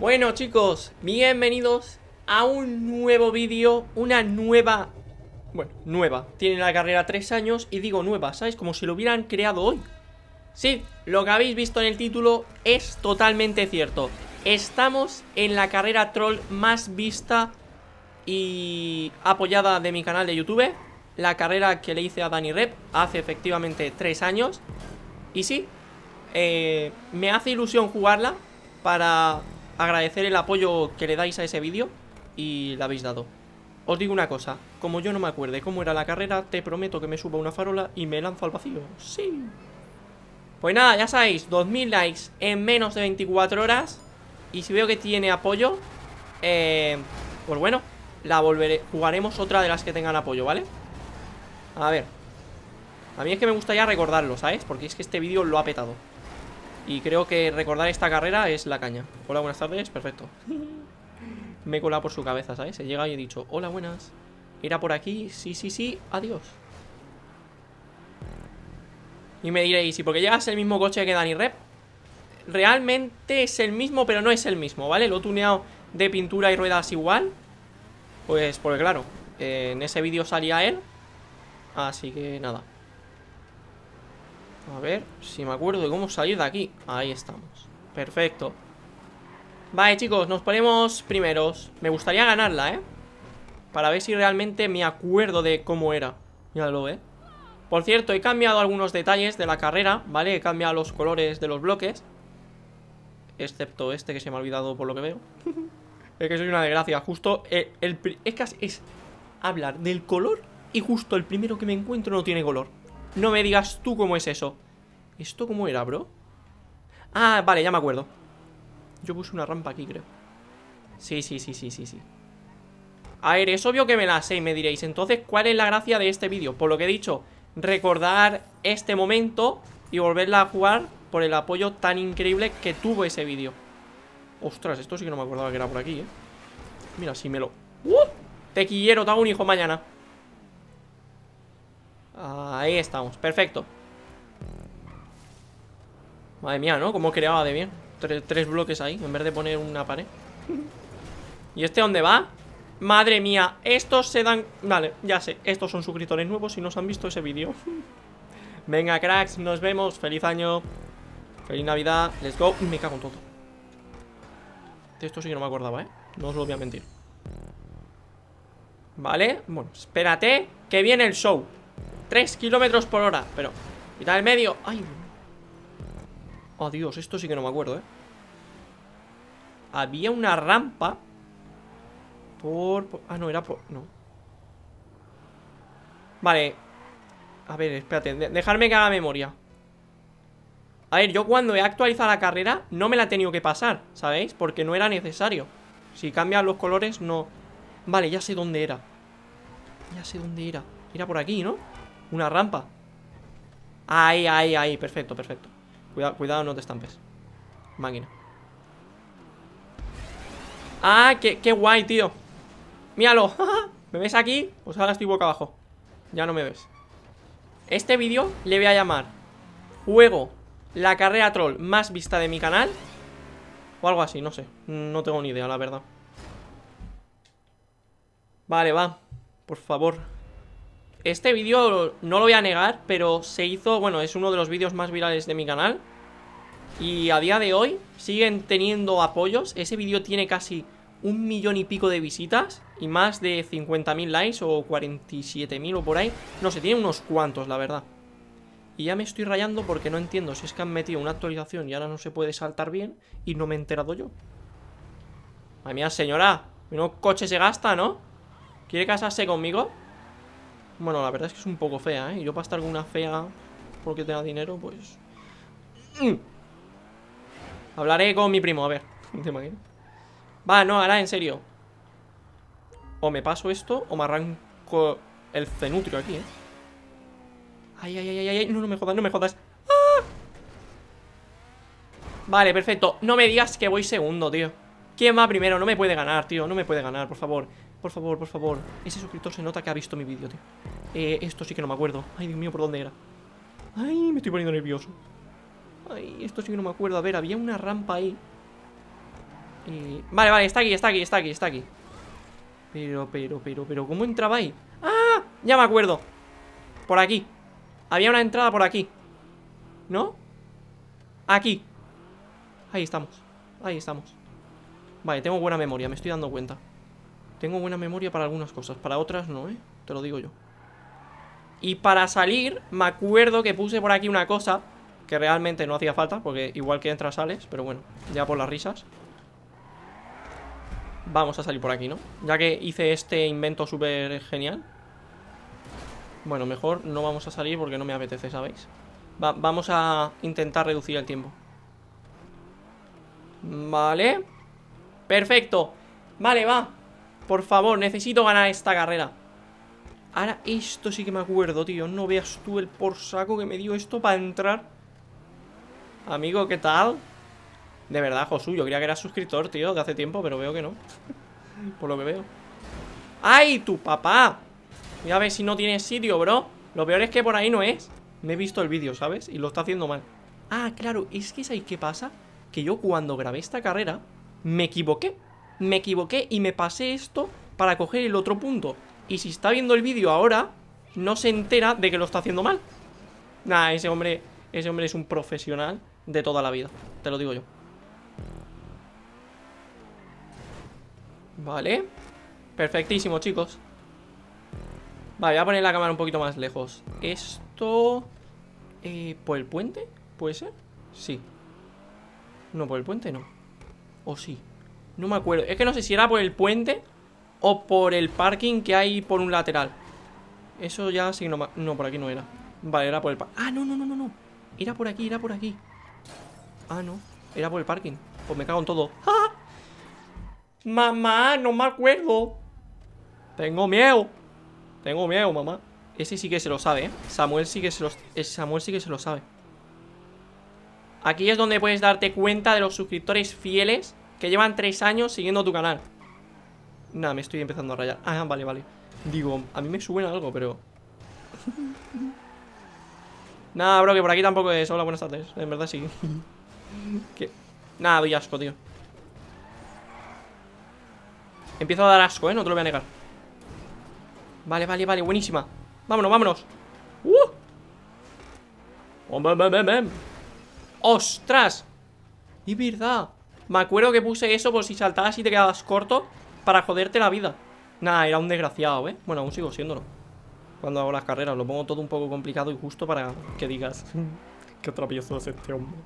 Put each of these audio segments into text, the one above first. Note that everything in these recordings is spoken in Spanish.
Bueno chicos, bienvenidos a un nuevo vídeo, una nueva... Bueno, nueva, tiene la carrera tres años y digo nueva, ¿sabes? Como si lo hubieran creado hoy Sí, lo que habéis visto en el título es totalmente cierto Estamos en la carrera troll más vista y apoyada de mi canal de YouTube La carrera que le hice a Dani Rep hace efectivamente tres años Y sí, eh, me hace ilusión jugarla para agradecer el apoyo que le dais a ese vídeo y la habéis dado. Os digo una cosa, como yo no me acuerde cómo era la carrera, te prometo que me subo una farola y me lanzo al vacío. ¡Sí! Pues nada, ya sabéis, 2000 likes en menos de 24 horas Y si veo que tiene apoyo eh, Pues bueno, la volveré Jugaremos otra de las que tengan apoyo, ¿vale? A ver A mí es que me gustaría recordarlo, ¿sabes? Porque es que este vídeo lo ha petado y creo que recordar esta carrera es la caña. Hola, buenas tardes, perfecto. Me he colado por su cabeza, ¿sabes? Se llega y he dicho, hola, buenas. Era por aquí, sí, sí, sí, adiós. Y me diréis, ¿y porque qué llegas el mismo coche que Dani Rep? Realmente es el mismo, pero no es el mismo, ¿vale? Lo he tuneado de pintura y ruedas igual. Pues, porque claro, en ese vídeo salía él. Así que nada. A ver si me acuerdo de cómo salir de aquí Ahí estamos, perfecto Vale chicos, nos ponemos primeros Me gustaría ganarla, ¿eh? Para ver si realmente me acuerdo de cómo era Ya lo ve. Por cierto, he cambiado algunos detalles de la carrera, ¿vale? He cambiado los colores de los bloques Excepto este que se me ha olvidado por lo que veo Es que soy una desgracia Justo eh, el, es es hablar del color Y justo el primero que me encuentro no tiene color no me digas tú cómo es eso ¿Esto cómo era, bro? Ah, vale, ya me acuerdo Yo puse una rampa aquí, creo Sí, sí, sí, sí, sí, sí A ver, es obvio que me la sé y me diréis Entonces, ¿cuál es la gracia de este vídeo? Por lo que he dicho, recordar este momento Y volverla a jugar por el apoyo tan increíble que tuvo ese vídeo Ostras, esto sí que no me acordaba que era por aquí, eh Mira, si me lo... ¡Uh! Te quiero, te un hijo mañana Ahí estamos, perfecto Madre mía, ¿no? Como creaba de bien tres, bloques ahí, en vez de poner una pared ¿Y este dónde va? Madre mía, estos se dan... Vale, ya sé, estos son suscriptores nuevos y no se han visto ese vídeo Venga, cracks, nos vemos, feliz año Feliz Navidad, let's go Me cago en todo esto sí que no me acordaba, ¿eh? No os lo voy a mentir Vale, bueno, espérate Que viene el show 3 kilómetros por hora Pero, mitad el medio Ay, oh Dios, esto sí que no me acuerdo, eh Había una rampa por, Ah, no, era por... No Vale A ver, espérate, dejarme que haga memoria a ver, yo cuando he actualizado la carrera no me la he tenido que pasar, ¿sabéis? Porque no era necesario. Si cambian los colores, no... Vale, ya sé dónde era. Ya sé dónde era. Era por aquí, ¿no? Una rampa Ahí, ahí, ahí, perfecto, perfecto Cuidado, cuidado, no te estampes Máquina Ah, qué, guay, tío Míralo ¿Me ves aquí? Pues ahora estoy boca abajo Ya no me ves Este vídeo le voy a llamar Juego la carrera troll más vista de mi canal O algo así, no sé No tengo ni idea, la verdad Vale, va Por favor este vídeo no lo voy a negar, pero se hizo, bueno, es uno de los vídeos más virales de mi canal. Y a día de hoy siguen teniendo apoyos. Ese vídeo tiene casi un millón y pico de visitas y más de 50.000 likes o 47.000 o por ahí. No sé, tiene unos cuantos, la verdad. Y ya me estoy rayando porque no entiendo si es que han metido una actualización y ahora no se puede saltar bien y no me he enterado yo. Madre mía, señora, un coche se gasta, ¿no? ¿Quiere casarse conmigo? Bueno, la verdad es que es un poco fea, ¿eh? Yo para estar con fea porque te da dinero, pues... ¡mm! Hablaré con mi primo, a ver. Va, no, ahora en serio. O me paso esto o me arranco el cenutrio aquí, ¿eh? Ay, ay, ay, ay, ay. No, no me jodas, no me jodas. ¡Ah! Vale, perfecto. No me digas que voy segundo, tío. ¿Quién va primero? No me puede ganar, tío. No me puede ganar, por favor. Por favor, por favor. Ese suscriptor se nota que ha visto mi vídeo, tío. Eh, esto sí que no me acuerdo. Ay, Dios mío, ¿por dónde era? Ay, me estoy poniendo nervioso. Ay, esto sí que no me acuerdo. A ver, había una rampa ahí. Eh, vale, vale, está aquí, está aquí, está aquí, está aquí. Pero, pero, pero, pero, ¿cómo entraba ahí? ¡Ah! Ya me acuerdo. Por aquí. Había una entrada por aquí. ¿No? Aquí. Ahí estamos. Ahí estamos. Vale, tengo buena memoria, me estoy dando cuenta. Tengo buena memoria para algunas cosas, para otras no, ¿eh? Te lo digo yo. Y para salir, me acuerdo que puse por aquí una cosa que realmente no hacía falta, porque igual que entras sales, pero bueno, ya por las risas. Vamos a salir por aquí, ¿no? Ya que hice este invento súper genial. Bueno, mejor no vamos a salir porque no me apetece, ¿sabéis? vamos a intentar reducir el tiempo. Vale. Perfecto. Vale, va. Por favor, necesito ganar esta carrera. Ahora esto sí que me acuerdo, tío. No veas tú el por saco que me dio esto para entrar. Amigo, ¿qué tal? De verdad, Josu, yo creía que eras suscriptor, tío, de hace tiempo, pero veo que no. por lo que veo. ¡Ay, tu papá! Mira a ver si no tiene sitio, bro. Lo peor es que por ahí no es. Me he visto el vídeo, ¿sabes? Y lo está haciendo mal. Ah, claro, es que sabes qué pasa? Que yo cuando grabé esta carrera, me equivoqué me equivoqué y me pasé esto para coger el otro punto. Y si está viendo el vídeo ahora, no se entera de que lo está haciendo mal. Nah, ese hombre, ese hombre es un profesional de toda la vida, te lo digo yo. Vale, perfectísimo chicos. Vale, voy a poner la cámara un poquito más lejos. Esto... Eh, ¿Por el puente? ¿Puede ser? Sí. No, por el puente no. ¿O sí? No me acuerdo. Es que no sé si era por el puente o por el parking que hay por un lateral. Eso ya sí no... No, por aquí no era. Vale, era por el... Ah, no, no, no, no, no. Era por aquí, era por aquí. Ah, no. Era por el parking. Pues me cago en todo. ¡Ah! Mamá, no me acuerdo. Tengo miedo. Tengo miedo, mamá. Ese sí que se lo sabe, ¿eh? Samuel sí que se lo, eh, Samuel sí que se lo sabe. Aquí es donde puedes darte cuenta de los suscriptores fieles que llevan tres años siguiendo tu canal. Nada, me estoy empezando a rayar. Ah, vale, vale. Digo, a mí me suena algo, pero... Nada, bro, que por aquí tampoco es. Hola, buenas tardes. En verdad sí. Nada, doy asco, tío. Empiezo a dar asco, ¿eh? No te lo voy a negar. Vale, vale, vale. Buenísima. Vámonos, vámonos. ¡Uh! ¡Ostras! ¡Y verdad! Me acuerdo que puse eso por si saltabas y te quedabas corto para joderte la vida. Nada, era un desgraciado, ¿eh? Bueno, aún sigo siéndolo. Cuando hago las carreras, lo pongo todo un poco complicado y justo para que digas qué travieso es este hombre.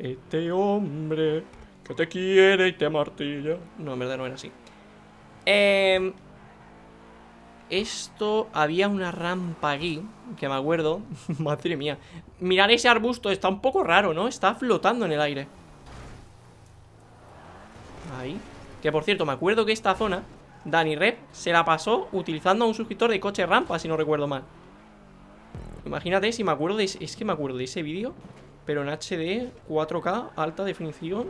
Este hombre que te quiere y te martilla. No, en verdad no era así. Em, esto, había una rampa aquí, que me acuerdo. Madre mía. mirad ese arbusto, está un poco raro, ¿no? Está flotando en el aire. Que por cierto, me acuerdo que esta zona Dani Rep se la pasó utilizando un suscriptor de coche rampa, si no recuerdo mal Imagínate si me acuerdo de ese, Es que me acuerdo de ese vídeo Pero en HD, 4K, alta definición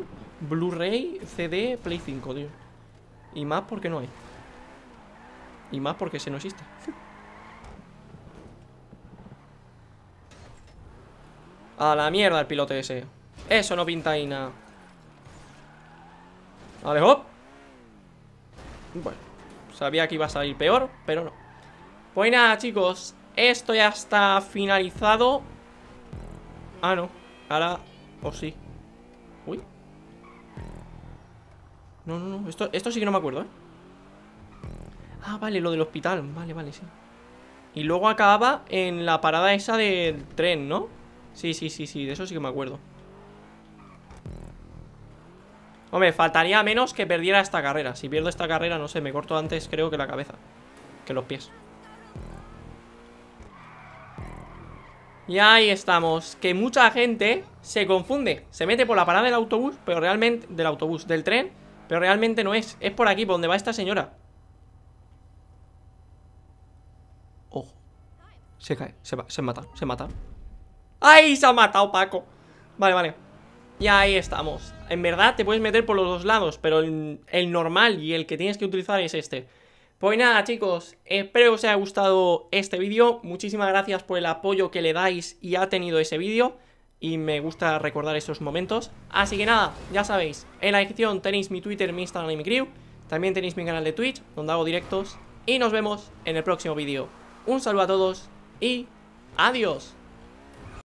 Blu-ray, CD, Play 5, tío Y más porque no hay Y más porque se no existe A la mierda el piloto ese Eso no pinta ahí nada Vale, hop Bueno, sabía que iba a salir peor, pero no Pues nada, chicos Esto ya está finalizado Ah, no Ahora, o oh, sí Uy No, no, no, esto, esto sí que no me acuerdo, eh Ah, vale, lo del hospital Vale, vale, sí Y luego acababa en la parada esa del tren, ¿no? Sí, sí, sí, sí, de eso sí que me acuerdo Hombre, faltaría menos que perdiera esta carrera Si pierdo esta carrera, no sé, me corto antes creo que la cabeza Que los pies Y ahí estamos Que mucha gente se confunde Se mete por la parada del autobús Pero realmente, del autobús, del tren Pero realmente no es, es por aquí, por donde va esta señora Ojo Se cae, se, va, se mata, se mata ¡Ay, se ha matado Paco! Vale, vale ya ahí estamos. En verdad te puedes meter por los dos lados, pero el, normal y el que tienes que utilizar es este. Pues nada chicos, espero que os haya gustado este vídeo, muchísimas gracias por el apoyo que le dais y ha tenido ese vídeo y me gusta recordar esos momentos. Así que nada, ya sabéis, en la descripción tenéis mi Twitter, mi Instagram y mi crew, también tenéis mi canal de Twitch donde hago directos y nos vemos en el próximo vídeo. Un saludo a todos y adiós.